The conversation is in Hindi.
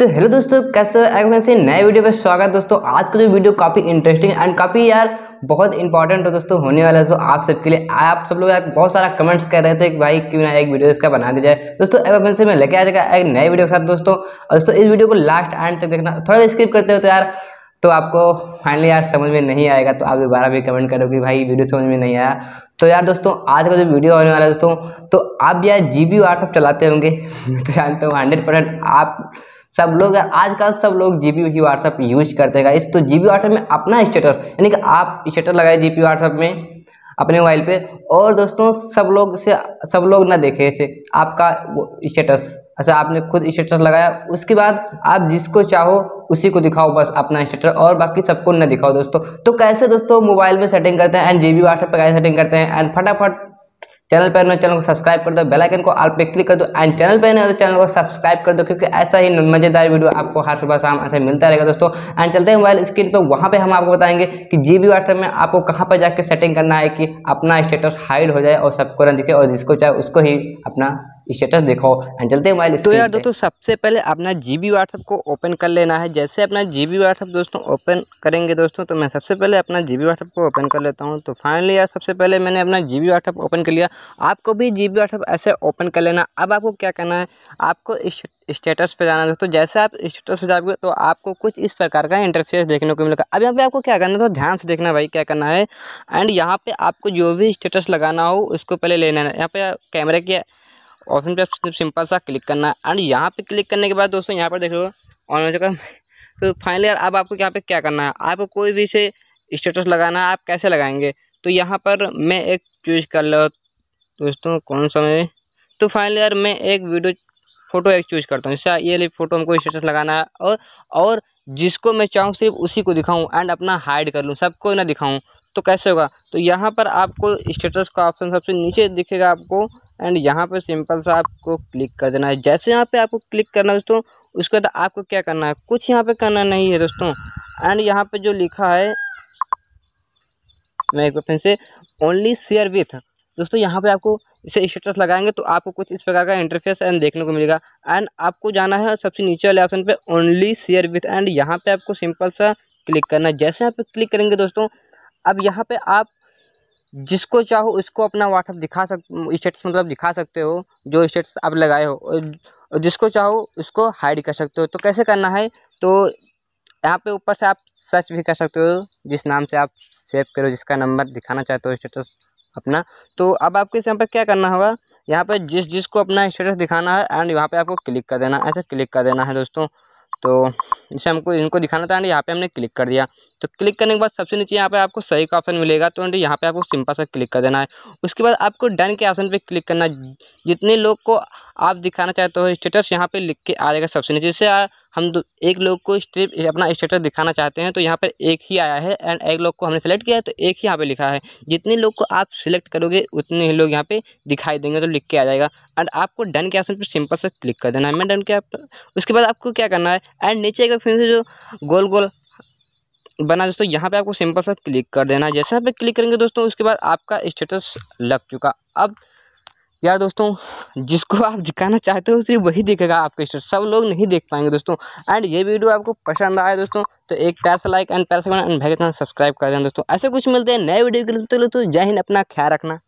तो हेलो दोस्तों कैसे हो से नए वीडियो पर स्वागत दोस्तों आज का जो वीडियो काफ़ी इंटरेस्टिंग एंड काफ़ी यार बहुत इंपॉर्टेंट हो दोस्तों होने वाला है तो आप सबके लिए आप सब लोग बहुत सारा कमेंट्स कर रहे थे कि भाई क्यों ना एक वीडियो इसका बना दिया जाए दोस्तों एक से मैं लेके आ जाएगा एक नए वीडियो के साथ दोस्तों और दोस्तों इस वीडियो को लास्ट एंड तक देखना थोड़ा स्किप करते हो तो यार तो आपको फाइनली यार समझ में नहीं आएगा तो आप दोबारा भी कमेंट करो कि भाई वीडियो समझ में नहीं आया तो यार दोस्तों आज का जो वीडियो होने वाला है दोस्तों तो आप यार जी बी चलाते होंगे तो जानते हो हंड्रेड आप सब लोग आजकल सब लोग जी पी व्हाट्सअप यूज करते हैं इस तो जी व्हाट्सएप में अपना स्टेटस यानी कि आप स्टेटस लगाए जी पी में अपने मोबाइल पे और दोस्तों सब लोग से सब लोग ना देखे ऐसे आपका स्टेटस अच्छा आपने खुद स्टेटस लगाया उसके बाद आप जिसको चाहो उसी को दिखाओ बस अपना स्टेटस और बाकी सबको ना दिखाओ दोस्तों तो कैसे दोस्तों मोबाइल में सेटिंग करते हैं एंड जी बी व्हाट्सएप पर कैसे सेटिंग करते हैं एंड फटाफट चैनल पर चैनल को सब्सक्राइब कर दो बेल आइकन को आल पे क्लिक कर दो एंड चैनल पर नहीं हो तो चैनल को सब्सक्राइब कर दो क्योंकि ऐसा ही मजेदार वीडियो आपको हर सुबह शाम ऐसे मिलता रहेगा दोस्तों एंड चलते हैं मोबाइल स्क्रीन पर वहाँ पे हम आपको बताएंगे कि जी बी में आपको कहाँ पर जाकर सेटिंग करना है कि अपना स्टेटस हाइड हो जाए और सबको रन दिखे और जिसको चाहे उसको ही अपना स्टेटस देखो एंड चलते मोबाइल तो यार दोस्तों सबसे पहले अपना जी बी व्हाट्सअप को ओपन कर लेना है जैसे अपना जी बी व्हाट्सअप दोस्तों ओपन करेंगे दोस्तों तो मैं सबसे पहले अपना जी बी व्हाट्सअप को ओपन कर लेता हूँ तो फाइनली यार सबसे पहले मैंने अपना जी बी व्हाट्सअप ओपन कर लिया आपको भी जी बी व्हाट्सअप ऐसे ओपन कर लेना अब आपको क्या करना है आपको स्टेटस पे जाना दोस्तों जैसे आप स्टेटस पे जाओगे तो आपको कुछ इस प्रकार का इंटरफेस देखने को मिलेगा अब यहाँ पे आपको क्या करना है तो ध्यान से देखना भाई क्या करना है एंड यहाँ पे आपको जो भी स्टेटस लगाना हो उसको पहले लेना है यहाँ पे कैमरे की ऑप्शन पर सिंपल सा क्लिक करना एंड यहाँ पे क्लिक करने के बाद दोस्तों यहाँ पर देख लो ऑनलाइन हो तो फाइनली अब आपको यहाँ पे क्या करना है आपको कोई भी से स्टेटस लगाना है आप कैसे लगाएंगे तो यहाँ पर मैं एक चूज कर लो दोस्तों कौन सा मैं तो फाइनली यार मैं एक वीडियो फ़ोटो एक चूज करता हूँ जैसे ये फ़ोटो हमको स्टेटस लगाना है और और जिसको मैं चाहूँ सिर्फ उसी को दिखाऊँ एंड अपना हाइड कर लूँ सबको ना दिखाऊँ तो कैसे होगा तो यहाँ पर आपको स्टेटस का ऑप्शन सबसे नीचे दिखेगा आपको एंड यहाँ पर सिंपल सा आपको क्लिक कर देना है जैसे यहाँ पे आपको क्लिक करना है दोस्तों उसके बाद आपको क्या करना है कुछ यहाँ पे करना नहीं है दोस्तों एंड यहाँ पे जो लिखा है मैं एक बार फिर से ओनली शेयर विथ दोस्तों यहाँ पे आपको इसे स्टेटस लगाएंगे तो आपको कुछ इस प्रकार का इंटरफेस एंड देखने को मिलेगा एंड आपको जाना है सबसे नीचे वाले ऑप्शन पर ओनली शेयर विथ एंड यहाँ पर आपको सिंपल सा क्लिक करना है जैसे आप क्लिक करेंगे दोस्तों अब यहाँ पे आप जिसको चाहो उसको अपना व्हाट्सअप दिखा सक स्टेटस मतलब दिखा सकते हो जो स्टेटस आप लगाए हो और जिसको चाहो उसको हाइड कर सकते हो तो कैसे करना है तो यहाँ पे ऊपर से आप सर्च भी कर सकते हो जिस नाम से आप सेव करो जिसका नंबर दिखाना चाहते हो स्टेटस अपना तो अब आपको इस यहाँ पर क्या करना होगा यहाँ पर जिस जिसको अपना स्टेटस दिखाना है एंड यहाँ पर आपको क्लिक कर देना ऐसे क्लिक कर देना है दोस्तों तो इसे हमको इनको दिखाना था एंड यहाँ पे हमने क्लिक कर दिया तो क्लिक करने के बाद सबसे नीचे यहाँ पे आपको सही का ऑप्शन मिलेगा तो एंड यहाँ पे आपको सिंपल सा क्लिक कर देना है उसके बाद आपको डन के ऑप्शन पे क्लिक करना जितने लोग को आप दिखाना चाहते हो स्टेटस यहाँ पे लिख के आ जाएगा सबसे नीचे से हम एक लोग को स्ट्रिप अपना स्टेटस दिखाना चाहते हैं तो यहाँ पर एक ही आया है एंड एक लोग को हमने सेलेक्ट किया है तो एक ही यहाँ पे लिखा है जितने लोग को आप सिलेक्ट करोगे उतने ही लोग यहाँ पे दिखाई देंगे तो लिख के आ जाएगा एंड आपको डन के ऑप्शन पर सिंपल से क्लिक कर देना है मैं डन के उसके बाद आपको क्या करना है एंड नीचे एक फिर से जो गोल गोल बना दोस्तों यहाँ पे आपको सिंपल सा क्लिक कर देना है जैसे आप क्लिक करेंगे दोस्तों उसके बाद आपका स्टेटस लग चुका अब यार दोस्तों जिसको आप दिखाना चाहते हो सिर्फ वही देखेगा आपके स्टोर सब लोग नहीं देख पाएंगे दोस्तों एंड ये वीडियो आपको पसंद आया दोस्तों तो एक पैर से लाइक एंड पैर से एंड भाई सब्सक्राइब कर देना दोस्तों ऐसे कुछ मिलते हैं नए वीडियो के लिए तो जय हिंद अपना ख्याल रखना